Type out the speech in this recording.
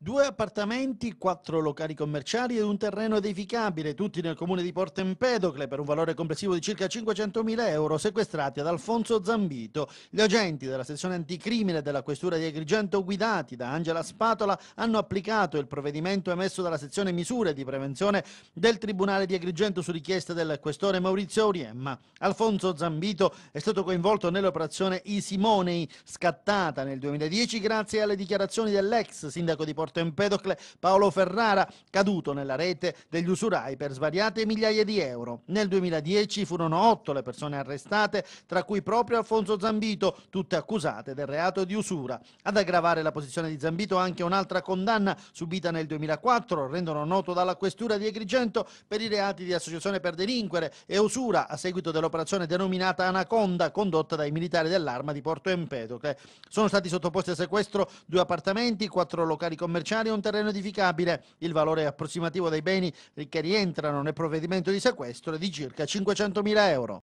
Due appartamenti, quattro locali commerciali ed un terreno edificabile, tutti nel comune di Porto Empedocle, per un valore complessivo di circa 500.000 euro, sequestrati ad Alfonso Zambito. Gli agenti della sezione anticrimine della questura di Agrigento, guidati da Angela Spatola, hanno applicato il provvedimento emesso dalla sezione misure di prevenzione del Tribunale di Agrigento su richiesta del questore Maurizio Auriemma. Alfonso Zambito è stato coinvolto nell'operazione I Simonei, scattata nel 2010 grazie alle dichiarazioni dell'ex sindaco di Porto morto Empedocle Paolo Ferrara, caduto nella rete degli usurai per svariate migliaia di euro. Nel 2010 furono otto le persone arrestate, tra cui proprio Alfonso Zambito, tutte accusate del reato di usura. Ad aggravare la posizione di Zambito anche un'altra condanna subita nel 2004, rendono noto dalla questura di Agrigento per i reati di associazione per delinquere e usura a seguito dell'operazione denominata Anaconda condotta dai militari dell'arma di Porto Empedocle. Sono stati sottoposti a sequestro due appartamenti, quattro locali commerciali commerciali è un terreno edificabile. Il valore approssimativo dei beni che rientrano nel provvedimento di sequestro è di circa 500.000 euro.